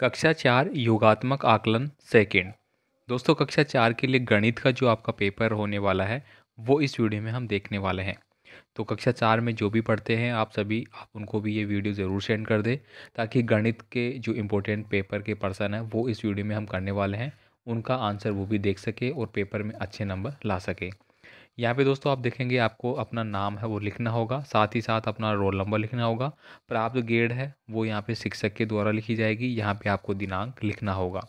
कक्षा चार योगात्मक आकलन सेकेंड दोस्तों कक्षा चार के लिए गणित का जो आपका पेपर होने वाला है वो इस वीडियो में हम देखने वाले हैं तो कक्षा चार में जो भी पढ़ते हैं आप सभी आप उनको भी ये वीडियो ज़रूर सेंड कर दें ताकि गणित के जो इम्पोर्टेंट पेपर के पर्सन हैं वो इस वीडियो में हम करने वाले हैं उनका आंसर वो भी देख सके और पेपर में अच्छे नंबर ला सके यहाँ पे दोस्तों आप देखेंगे आपको अपना नाम है वो लिखना होगा साथ ही साथ अपना रोल नंबर लिखना होगा प्राप्त गेड है वो यहाँ पे शिक्षक के द्वारा लिखी जाएगी यहाँ पे आपको दिनांक लिखना होगा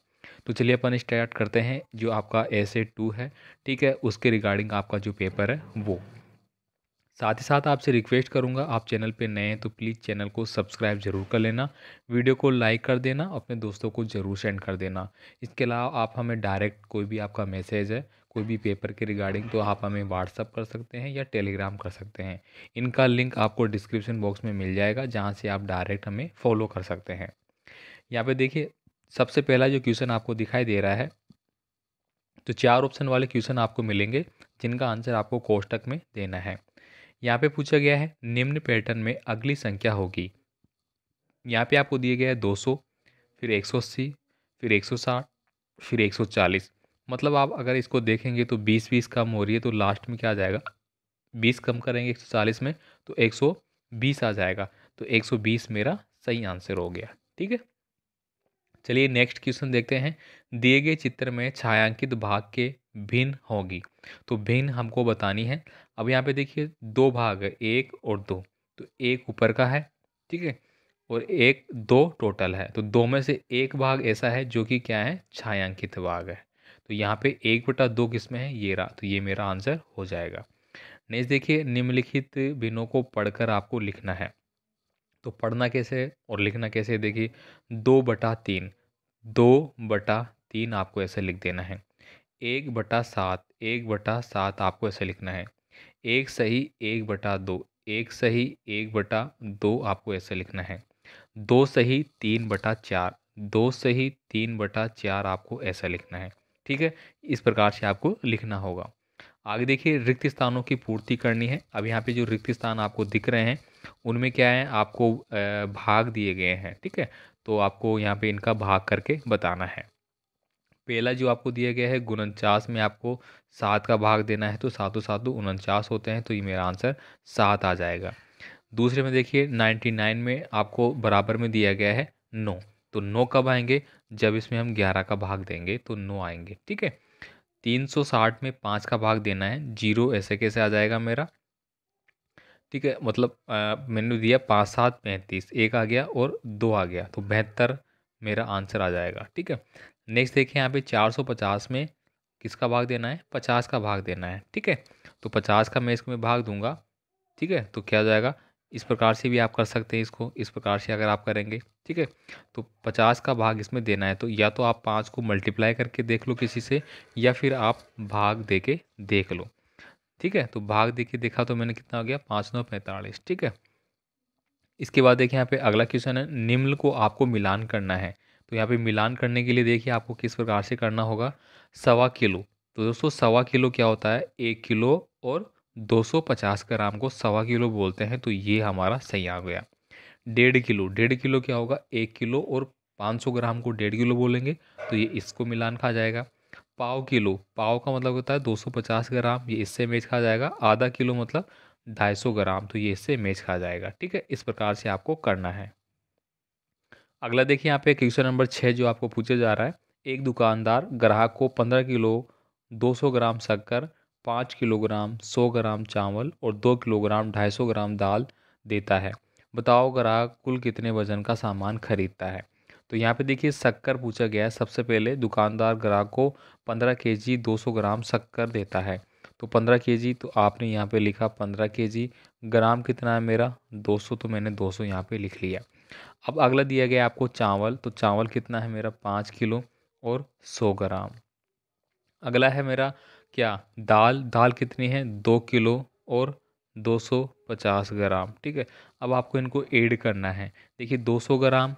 तो चलिए अपन स्टार्ट करते हैं जो आपका एस ए टू है ठीक है उसके रिगार्डिंग आपका जो पेपर है वो साथ ही साथ आपसे रिक्वेस्ट करूँगा आप चैनल पे नए हैं तो प्लीज़ चैनल को सब्सक्राइब ज़रूर कर लेना वीडियो को लाइक कर देना अपने दोस्तों को ज़रूर सेंड कर देना इसके अलावा आप हमें डायरेक्ट कोई भी आपका मैसेज है कोई भी पेपर के रिगार्डिंग तो आप हमें व्हाट्सअप कर सकते हैं या टेलीग्राम कर सकते हैं इनका लिंक आपको डिस्क्रिप्शन बॉक्स में मिल जाएगा जहाँ से आप डायरेक्ट हमें फॉलो कर सकते हैं यहाँ पर देखिए सबसे पहला जो क्वेश्चन आपको दिखाई दे रहा है तो चार ऑप्शन वाले क्वेश्चन आपको मिलेंगे जिनका आंसर आपको कोष्टक में देना है यहाँ पे पूछा गया है निम्न पैटर्न में अगली संख्या होगी यहाँ पे आपको दिया गया है 200 फिर 180 फिर 160 फिर 140 मतलब आप अगर इसको देखेंगे तो 20 बीस कम हो रही है तो लास्ट में क्या आ जाएगा 20 कम करेंगे 140 में तो 120 आ जाएगा तो 120 मेरा सही आंसर हो गया ठीक है चलिए नेक्स्ट क्वेश्चन देखते हैं दिए गए चित्र में छायांकित भाग के भिन्न होगी तो भिन्न हमको बतानी है अब यहाँ पे देखिए दो भाग है एक और दो तो एक ऊपर का है ठीक है और एक दो टोटल है तो दो में से एक भाग ऐसा है जो कि क्या है छायांकित भाग है तो यहाँ पे एक बटा दो किस में है ये रहा तो ये मेरा आंसर हो जाएगा नेक्स्ट देखिए निम्नलिखित बिनों को पढ़कर आपको लिखना है तो पढ़ना कैसे और लिखना कैसे देखिए दो बटा तीन दो बटा तीन आपको ऐसे लिख देना है एक बटा सात एक बटा सात आपको ऐसे लिखना है एक सही एक बटा दो एक सही एक बटा दो आपको ऐसे लिखना है दो सही तीन बटा चार दो सही तीन बटा चार आपको ऐसा लिखना है ठीक है इस प्रकार से आपको लिखना होगा आगे देखिए रिक्त स्थानों की पूर्ति करनी है अब यहाँ पे जो रिक्त स्थान आपको दिख रहे हैं उनमें क्या है आपको भाग दिए गए हैं ठीक है तो आपको यहाँ पे इनका भाग करके बताना है पहला जो आपको दिया गया है उनचास में आपको सात का भाग देना है तो सातों सातों उनचास होते हैं तो ये मेरा आंसर सात आ जाएगा दूसरे में देखिए नाइन्टी नाइन में आपको बराबर में दिया गया है नौ तो नौ कब आएंगे जब इसमें हम ग्यारह का भाग देंगे तो नौ आएंगे ठीक है तीन सौ साठ में पाँच का भाग देना है जीरो ऐसे कैसे आ जाएगा मेरा ठीक है मतलब मैंने दिया पाँच सात पैंतीस एक आ गया और दो आ गया तो बेहतर मेरा आंसर आ जाएगा ठीक है नेक्स्ट देखिए यहाँ पे 450 में किसका भाग देना है 50 का भाग देना है ठीक है तो 50 का मैं इसमें भाग दूंगा ठीक है तो क्या जाएगा इस प्रकार से भी आप कर सकते हैं इसको इस प्रकार से अगर आप करेंगे ठीक है तो पचास का भाग इसमें देना है तो या तो आप पाँच को मल्टीप्लाई करके देख लो किसी से या फिर आप भाग दे के देख लो ठीक है तो भाग दे के देखा तो मैंने कितना हो गया पाँच नौ पैंतालीस ठीक है इसके बाद देखिए यहाँ पे अगला क्वेश्चन है निम्न को आपको मिलान करना है तो यहाँ पे मिलान करने के लिए देखिए आपको किस प्रकार से करना होगा सवा किलो तो दोस्तों सवा किलो क्या होता है एक किलो और 250 ग्राम को सवा किलो बोलते हैं तो ये हमारा सही आ गया डेढ़ किलो डेढ़ किलो क्या होगा एक किलो और 500 ग्राम को डेढ़ किलो बोलेंगे तो ये इसको मिलान खा जाएगा पाव किलो पाव का मतलब होता है 250 ग्राम ये इससे मेज खा जाएगा आधा किलो मतलब 250 ग्राम तो ये इससे मेज खा जाएगा ठीक है इस प्रकार से आपको करना है अगला देखिए यहाँ पे क्वेश्चन नंबर छः जो आपको पूछा जा रहा है एक दुकानदार ग्राहक को पंद्रह किलो दो सौ ग्राम शक्कर पाँच किलोग्राम सौ ग्राम चावल और दो किलोग्राम ढाई सौ ग्राम दाल देता है बताओ ग्राहक कुल कितने वजन का सामान खरीदता है तो यहाँ पे देखिए शक्कर पूछा गया है सबसे पहले दुकानदार ग्राहक को पंद्रह के जी दो सौ ग्राम शक्कर देता है तो पंद्रह के जी तो आपने यहाँ पे लिखा पंद्रह के जी ग्राम कितना है मेरा दो सौ तो मैंने दो सौ यहाँ पर लिख लिया अब अगला दिया गया आपको चावल तो चावल कितना है मेरा पाँच किलो और सौ ग्राम अगला है मेरा क्या दाल दाल कितनी है दो किलो और दो सौ पचास ग्राम ठीक है अब आपको इनको ऐड करना है देखिए दो सौ ग्राम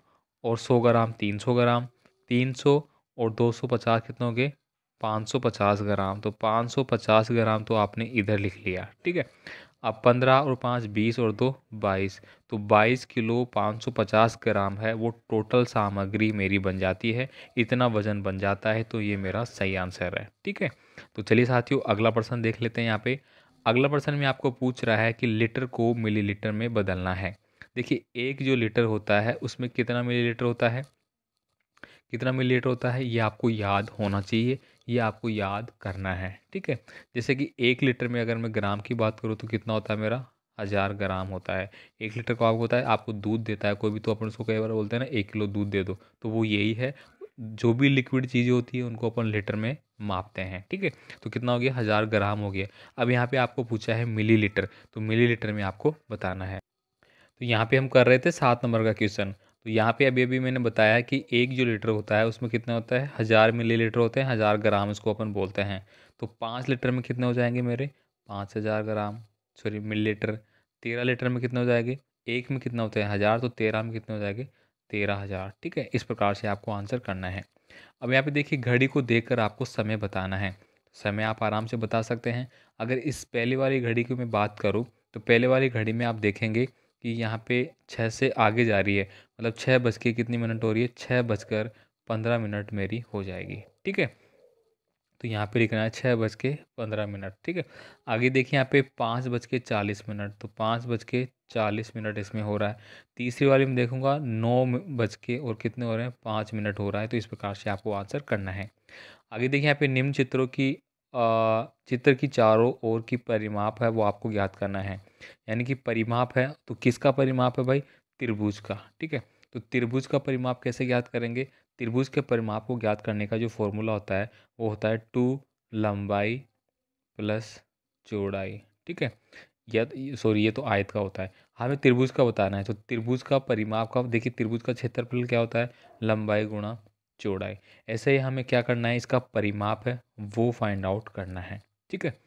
और सौ ग्राम तीन सौ ग्राम तीन सौ और दो सौ पचास कितने हो गए पाँच सौ पचास ग्राम तो पाँच सौ पचास ग्राम तो आपने इधर लिख लिया ठीक है अब पंद्रह और पाँच बीस और दो बाईस तो बाईस किलो पाँच सौ पचास ग्राम है वो टोटल सामग्री मेरी बन जाती है इतना वजन बन जाता है तो ये मेरा सही आंसर है ठीक है तो चलिए साथियों अगला प्रश्न देख लेते हैं यहाँ पे अगला प्रश्न में आपको पूछ रहा है कि लीटर को मिलीलीटर में बदलना है देखिए एक जो लीटर होता है उसमें कितना मिलीलीटर होता है कितना मिलीलीटर होता है ये आपको याद होना चाहिए ये आपको याद करना है ठीक है जैसे कि एक लीटर में अगर मैं ग्राम की बात करूँ तो कितना होता है मेरा हज़ार ग्राम होता है एक लीटर को आपको होता है आपको दूध देता है कोई भी तो अपन उसको कई बार बोलते हैं ना एक किलो दूध दे दो तो वो यही है जो भी लिक्विड चीज़ें होती है उनको अपन लीटर में मापते हैं ठीक है तो कितना हो गया हज़ार ग्राम हो गया अब यहाँ पे आपको पूछा है मिलीलीटर तो मिलीलीटर में आपको बताना है तो यहाँ पे हम कर रहे थे सात नंबर का क्वेश्चन तो यहाँ पे अभी अभी मैंने बताया कि एक जो लीटर होता है उसमें कितना होता है हज़ार मिली लीटर होते हैं हज़ार ग्राम इसको अपन बोलते हैं तो पाँच लीटर में कितने हो जाएंगे मेरे पाँच हज़ार ग्राम सॉरी मिली लीटर तेरह लीटर में कितने हो जाएंगे एक में कितना होता है हज़ार तो तेरह में कितने हो जाएंगे तेरह हज़ार ठीक है इस प्रकार से आपको आंसर करना है अब यहाँ पे देखिए घड़ी को देखकर आपको समय बताना है समय आप आराम से बता सकते हैं अगर इस पहले वाली घड़ी की मैं बात करूँ तो पहले वाली घड़ी में आप देखेंगे कि यहाँ पे छः से आगे जा रही है मतलब छः बज के कितनी मिनट हो रही है छः बजकर पंद्रह मिनट मेरी हो जाएगी ठीक है तो यहाँ पे लिखना है छः बज के पंद्रह मिनट ठीक है आगे देखिए यहाँ पे पाँच बज के चालीस मिनट तो पाँच बज के चालीस मिनट इसमें हो रहा है तीसरी वाली में देखूँगा नौ बज के और कितने हो रहे हैं पाँच मिनट हो रहा है तो इस प्रकार से आपको आंसर करना है आगे देखिए यहाँ पे निम्न चित्रों की चित्र की चारों ओर की परिमाप है वो आपको ज्ञात करना है यानी कि परिमाप है तो किसका परिमाप है भाई त्रिभुज का ठीक है तो त्रिभुज का परिमाप कैसे ज्ञात करेंगे त्रिभुज के परिमाप को ज्ञात करने का जो फॉर्मूला होता है वो होता है टू लंबाई प्लस चौड़ाई ठीक है या तो, सॉरी ये तो आयत का होता है हाँ, हमें त्रिभुज का बताना है तो त्रिभुज का परिमाप का देखिए त्रिभुज का क्षेत्रफल क्या होता है लंबाई गुणा चौड़ाई ऐसे ही हमें क्या करना है इसका परिमाप है वो फाइंड आउट करना है ठीक है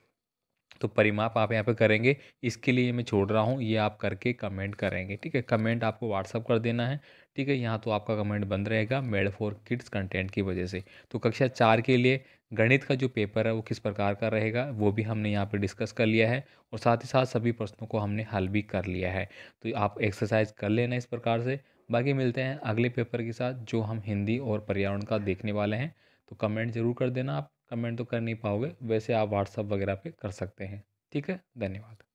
तो परिमाप आप यहाँ पे करेंगे इसके लिए मैं छोड़ रहा हूँ ये आप करके कमेंट करेंगे ठीक है कमेंट आपको व्हाट्सअप कर देना है ठीक है यहाँ तो आपका कमेंट बंद रहेगा मेड फॉर किड्स कंटेंट की वजह से तो कक्षा चार के लिए गणित का जो पेपर है वो किस प्रकार का रहेगा वो भी हमने यहाँ पर डिस्कस कर लिया है और साथ ही साथ सभी प्रश्नों को हमने हल भी कर लिया है तो आप एक्सरसाइज कर लेना इस प्रकार से बाकी मिलते हैं अगले पेपर के साथ जो हम हिंदी और पर्यावरण का देखने वाले हैं तो कमेंट ज़रूर कर देना आप कमेंट तो कर नहीं पाओगे वैसे आप व्हाट्सअप वगैरह पे कर सकते हैं ठीक है धन्यवाद